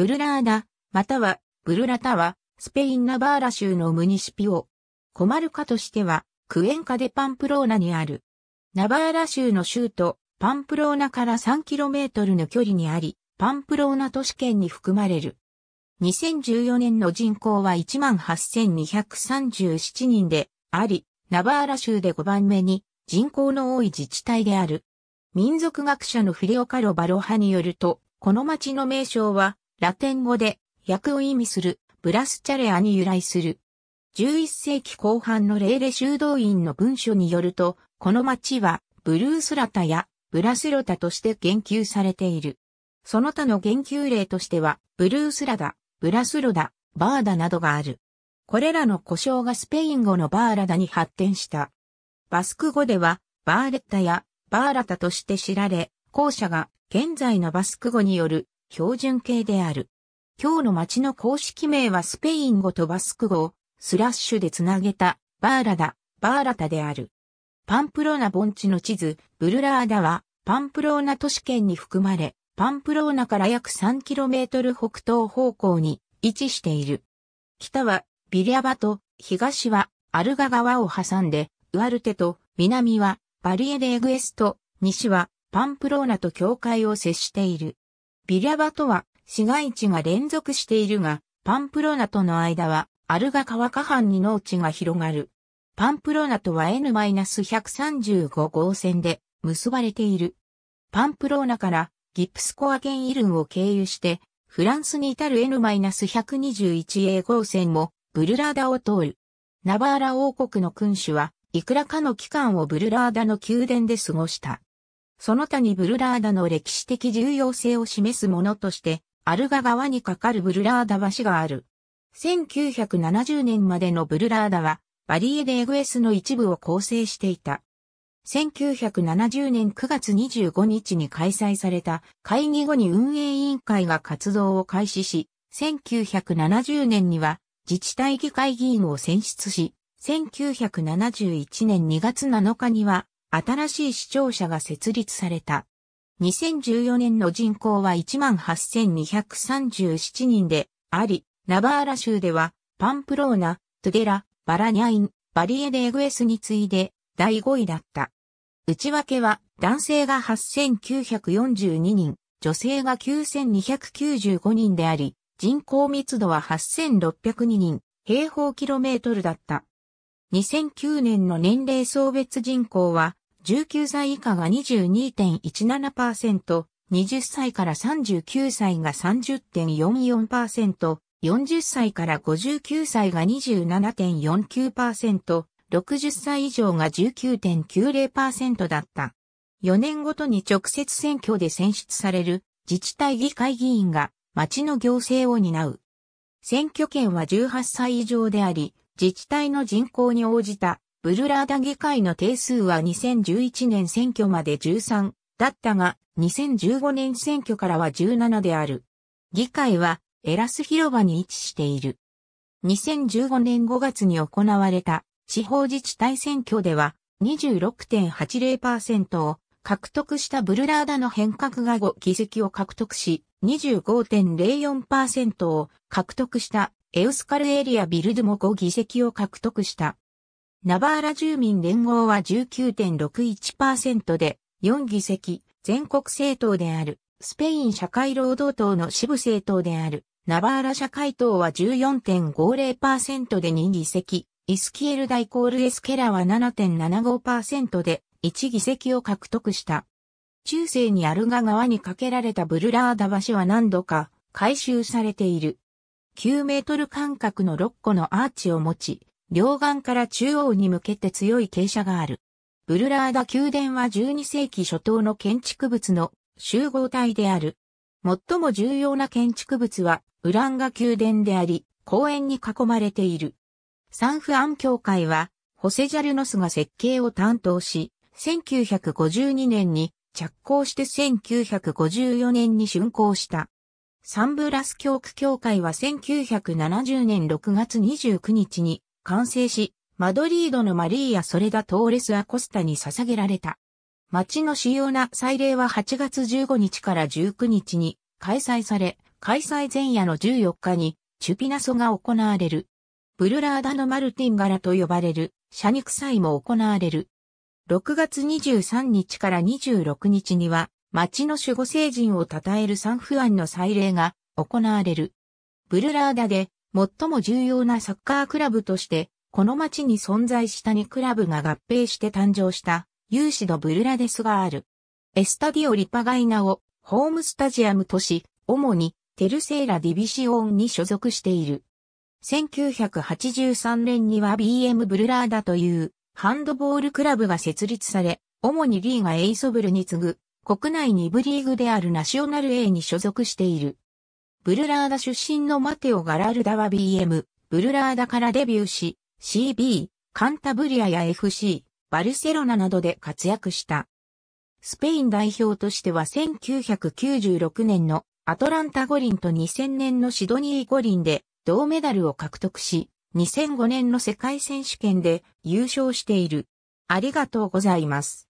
ブルラーナ、または、ブルラタは、スペイン・ナバーラ州のムニシピオ。コマルカとしては、クエンカでパンプローナにある。ナバーラ州の州都、パンプローナから 3km の距離にあり、パンプローナ都市圏に含まれる。2014年の人口は18,237人であり、ナバーラ州で5番目に人口の多い自治体である。民族学者のフリオカロ・バロハによると、この町の名称はラテン語で、役を意味する、ブラスチャレアに由来する。11世紀後半のレーレ修道院の文書によると、この町は、ブルースラタや、ブラスロタとして言及されている。その他の言及例としては、ブルースラダ、ブラスロダ、バーダなどがある。これらの故障がスペイン語のバーラダに発展した。バスク語では、バーレッタやバーラタとして知られ、後者が現在のバスク語による標準形である。今日の町の公式名はスペイン語とバスク語をスラッシュでつなげたバーラダ、バーラタである。パンプローナ盆地の地図、ブルラーダはパンプローナ都市圏に含まれ、パンプローナから約 3km 北東方向に位置している。北はビリャバと東はアルガ川を挟んで、ウアルテと南はバリエデエグエスト、西はパンプローナと境界を接している。ビリャバとは市街地が連続しているが、パンプロナとの間はアルガ川下半に農地が広がる。パンプロナとは N-135 号線で結ばれている。パンプローナからギプスコア県イルンを経由して、フランスに至る N-121A 号線もブルラーダを通る。ナバーラ王国の君主はいくらかの期間をブルラーダの宮殿で過ごした。その他にブルラーダの歴史的重要性を示すものとして、アルガ川に架かるブルラーダ橋がある。1970年までのブルラーダは、バリエデーグエスの一部を構成していた。1970年9月25日に開催された会議後に運営委員会が活動を開始し、1970年には自治体議会議員を選出し、1971年2月7日には新しい市庁舎が設立された。2014年の人口は18,237人であり、ナバーラ州では、パンプローナ、トゥデラ、バラニャイン、バリエデエグエスに次いで第5位だった。内訳は男性が8942人、女性が9295人であり、人口密度は8602人、平方キロメートルだった。2009年の年齢層別人口は19歳以下が22.17%、20歳から39歳が30.44%、40歳から59歳が27.49%、60歳以上が19.90%だった。4年ごとに直接選挙で選出される自治体議会議員が町の行政を担う。選挙権は18歳以上であり、自治体の人口に応じたブルラーダ議会の定数は2011年選挙まで13だったが、2015年選挙からは17である。議会はエラス広場に位置している。2015年5月に行われた地方自治体選挙では26.80%を獲得したブルラーダの変革が5議席を獲得し、25.04%を獲得したエウスカルエリアビルドも5議席を獲得した。ナバーラ住民連合は19.61%で4議席、全国政党である、スペイン社会労働党の支部政党である、ナバーラ社会党は14.50%で2議席、イスキエルダイコールエスケラは7.75%で1議席を獲得した。中世にアルガ川に架けられたブルラーダ橋は何度か改修されている。9メートル間隔の6個のアーチを持ち、両岸から中央に向けて強い傾斜がある。ブルラーダ宮殿は12世紀初頭の建築物の集合体である。最も重要な建築物はウランガ宮殿であり、公園に囲まれている。サンフアン教会は、ホセジャルノスが設計を担当し、1952年に着工して1954年に竣工した。サンブラス教区教会は1970年6月29日に完成し、マドリードのマリーア・ソレダ・トーレス・アコスタに捧げられた。町の主要な祭礼は8月15日から19日に開催され、開催前夜の14日にチュピナソが行われる。ブルラーダのマルティン柄と呼ばれる、車肉祭も行われる。6月23日から26日には、町の守護聖人を称えるサンフアンの祭礼が行われる。ブルラーダで最も重要なサッカークラブとして、この町に存在した2クラブが合併して誕生した、有志ドブルラデスがある。エスタディオリパガイナをホームスタジアムとし、主にテルセーラディビシオンに所属している。1983年には BM ブルラーダというハンドボールクラブが設立され、主にリーガエイソブルに次ぐ国内2部リーグであるナショナル A に所属している。ブルラーダ出身のマテオ・ガラルダは BM、ブルラーダからデビューし、CB、カンタブリアや FC、バルセロナなどで活躍した。スペイン代表としては1996年のアトランタ五輪と2000年のシドニー五輪で銅メダルを獲得し、2005年の世界選手権で優勝している。ありがとうございます。